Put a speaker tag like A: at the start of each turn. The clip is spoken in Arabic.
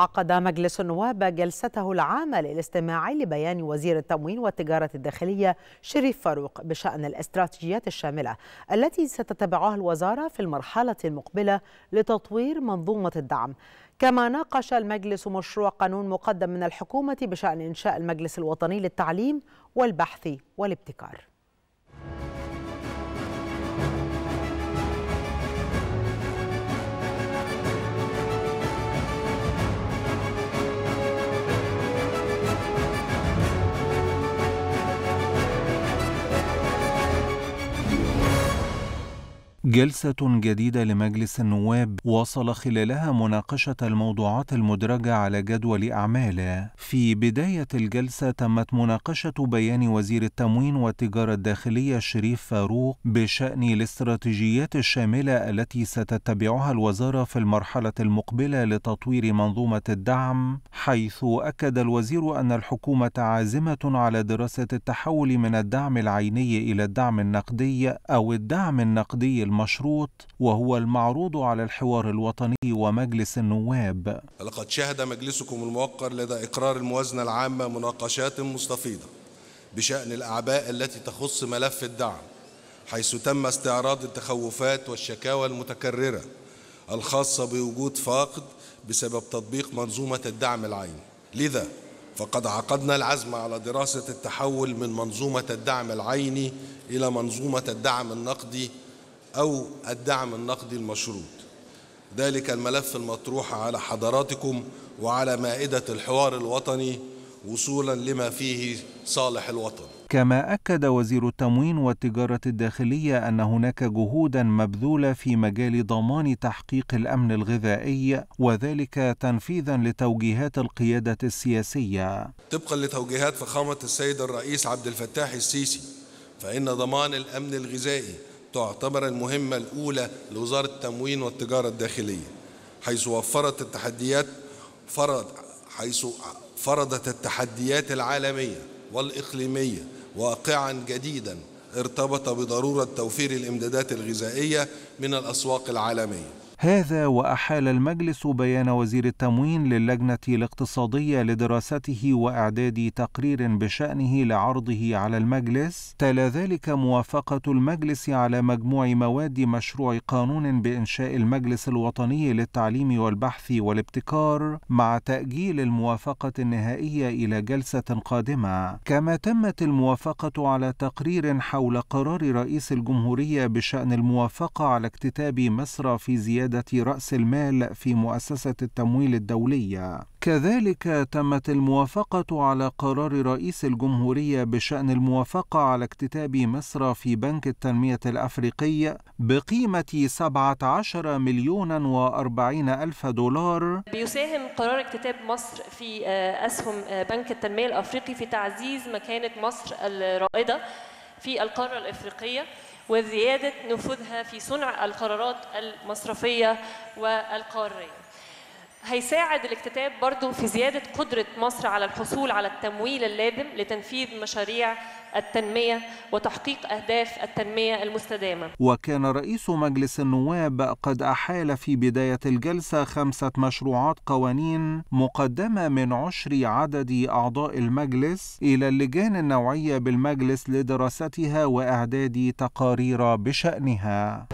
A: عقد مجلس النواب جلسته العامة للاستماع لبيان وزير التموين والتجارة الداخلية شريف فاروق بشأن الاستراتيجيات الشاملة التي ستتبعها الوزارة في المرحلة المقبلة لتطوير منظومة الدعم كما ناقش المجلس مشروع قانون مقدم من الحكومة بشأن إنشاء المجلس الوطني للتعليم والبحث والابتكار
B: جلسة جديدة لمجلس النواب وصل خلالها مناقشة الموضوعات المدرجة على جدول أعماله. في بداية الجلسة تمت مناقشة بيان وزير التموين والتجارة الداخلية شريف فاروق بشأن الاستراتيجيات الشاملة التي ستتبعها الوزارة في المرحلة المقبلة لتطوير منظومة الدعم، حيث أكد الوزير أن الحكومة عازمة على دراسة التحول من الدعم العيني إلى الدعم النقدي أو الدعم النقدي المشروط وهو المعروض على الحوار الوطني ومجلس النواب
A: لقد شهد مجلسكم الموقر لدى إقرار الموازنة العامة مناقشات مستفيضة بشأن الأعباء التي تخص ملف الدعم حيث تم استعراض التخوفات والشكاوى المتكررة الخاصة بوجود فاقد بسبب تطبيق منظومة الدعم العيني لذا فقد عقدنا العزم على دراسة التحول من منظومة الدعم العيني إلى منظومة الدعم النقدي أو الدعم النقدي المشروط ذلك الملف المطروح على حضراتكم وعلى مائدة الحوار الوطني وصولا لما فيه صالح الوطن
B: كما أكد وزير التموين والتجارة الداخلية أن هناك جهودا مبذولة في مجال ضمان تحقيق الأمن الغذائي وذلك تنفيذا لتوجيهات القيادة السياسية
A: طبقا لتوجيهات فخامة السيد الرئيس عبد الفتاح السيسي فإن ضمان الأمن الغذائي تعتبر المهمة الأولى لوزارة التموين والتجارة الداخلية حيث وفرت التحديات فرض حيث فرضت التحديات العالمية والإقليمية واقعا جديدا ارتبط بضرورة توفير الإمدادات الغذائية من الأسواق العالمية
B: هذا وأحال المجلس بيان وزير التموين للجنة الاقتصادية لدراسته وإعداد تقرير بشأنه لعرضه على المجلس، تلا ذلك موافقة المجلس على مجموع مواد مشروع قانون بإنشاء المجلس الوطني للتعليم والبحث والابتكار مع تأجيل الموافقة النهائية إلى جلسة قادمة، كما تمت الموافقة على تقرير حول قرار رئيس الجمهورية بشأن الموافقة على اكتتاب مصر في زيادة زيادة رأس المال في مؤسسة التمويل الدولية. كذلك تمت الموافقة على قرار رئيس الجمهورية بشأن الموافقة على اكتتاب مصر في بنك التنمية الأفريقي بقيمة 17 و40 ألف دولار
C: بيساهم قرار اكتتاب مصر في آه، أسهم آه، بنك التنمية الأفريقي في تعزيز مكانة مصر الرائدة في القارة الإفريقية وزيادة نفوذها في صنع القرارات المصرفية والقارية هيساعد الاكتتاب برضو في زيادة قدرة مصر على الحصول على التمويل اللازم لتنفيذ مشاريع التنمية وتحقيق أهداف التنمية المستدامة
B: وكان رئيس مجلس النواب قد أحال في بداية الجلسة خمسة مشروعات قوانين مقدمة من عشر عدد أعضاء المجلس إلى اللجان النوعية بالمجلس لدراستها وإعداد تقارير بشأنها